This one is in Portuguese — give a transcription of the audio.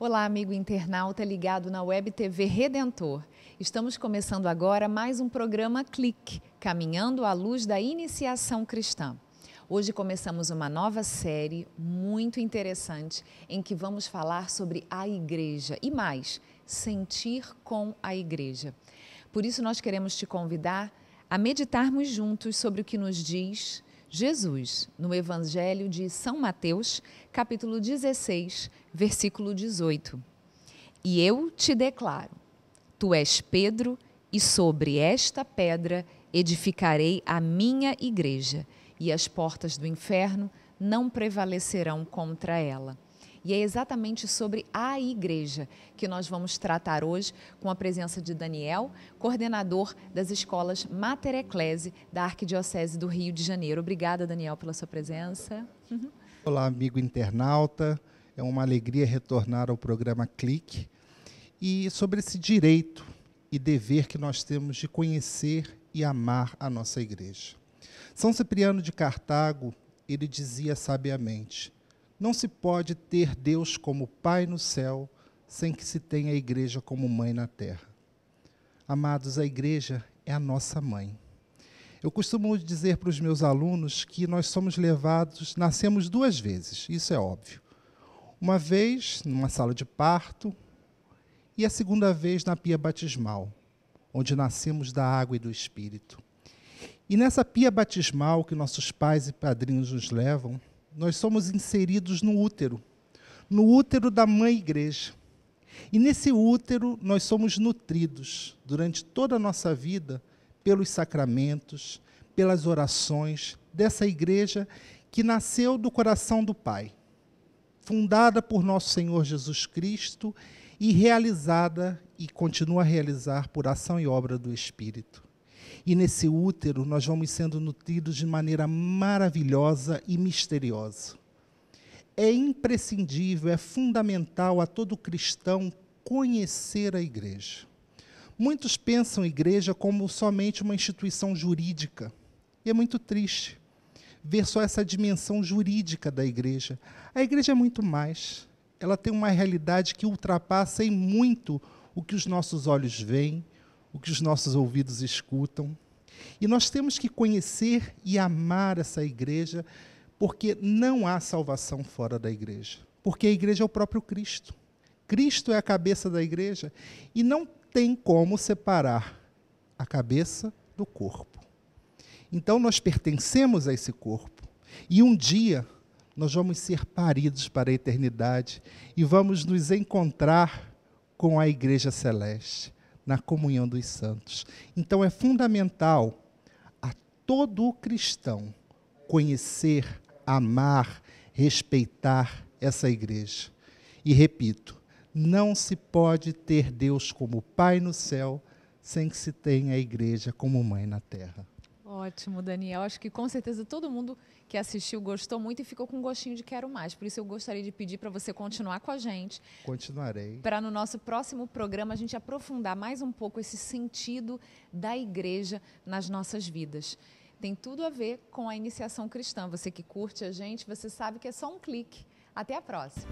Olá, amigo internauta ligado na Web TV Redentor. Estamos começando agora mais um programa Clique, caminhando à luz da iniciação cristã. Hoje começamos uma nova série muito interessante em que vamos falar sobre a igreja e mais, sentir com a igreja. Por isso nós queremos te convidar a meditarmos juntos sobre o que nos diz Jesus, no Evangelho de São Mateus, capítulo 16, versículo 18. E eu te declaro: tu és Pedro, e sobre esta pedra edificarei a minha igreja, e as portas do inferno não prevalecerão contra ela. E é exatamente sobre a igreja que nós vamos tratar hoje com a presença de Daniel, coordenador das escolas Mater Ecclesi da Arquidiocese do Rio de Janeiro. Obrigada, Daniel, pela sua presença. Uhum. Olá, amigo internauta. É uma alegria retornar ao programa Clique e sobre esse direito e dever que nós temos de conhecer e amar a nossa igreja. São Cipriano de Cartago, ele dizia sabiamente: não se pode ter Deus como Pai no céu sem que se tenha a igreja como mãe na terra. Amados, a igreja é a nossa mãe. Eu costumo dizer para os meus alunos que nós somos levados, nascemos duas vezes, isso é óbvio. Uma vez numa sala de parto e a segunda vez na pia batismal, onde nascemos da água e do espírito. E nessa pia batismal que nossos pais e padrinhos nos levam, nós somos inseridos no útero, no útero da mãe igreja. E nesse útero nós somos nutridos durante toda a nossa vida pelos sacramentos, pelas orações dessa igreja que nasceu do coração do Pai, fundada por nosso Senhor Jesus Cristo e realizada e continua a realizar por ação e obra do Espírito. E nesse útero nós vamos sendo nutridos de maneira maravilhosa e misteriosa. É imprescindível, é fundamental a todo cristão conhecer a igreja. Muitos pensam a igreja como somente uma instituição jurídica. E é muito triste ver só essa dimensão jurídica da igreja. A igreja é muito mais. Ela tem uma realidade que ultrapassa em muito o que os nossos olhos veem, o que os nossos ouvidos escutam. E nós temos que conhecer e amar essa igreja, porque não há salvação fora da igreja. Porque a igreja é o próprio Cristo. Cristo é a cabeça da igreja e não tem como separar a cabeça do corpo. Então nós pertencemos a esse corpo e um dia nós vamos ser paridos para a eternidade e vamos nos encontrar com a igreja celeste na comunhão dos santos. Então é fundamental a todo cristão conhecer, amar, respeitar essa igreja. E repito, não se pode ter Deus como Pai no céu sem que se tenha a igreja como mãe na terra. Ótimo, Daniel. Acho que com certeza todo mundo que assistiu gostou muito e ficou com um gostinho de quero mais. Por isso eu gostaria de pedir para você continuar com a gente. Continuarei. Para no nosso próximo programa a gente aprofundar mais um pouco esse sentido da igreja nas nossas vidas. Tem tudo a ver com a iniciação cristã. Você que curte a gente, você sabe que é só um clique. Até a próxima.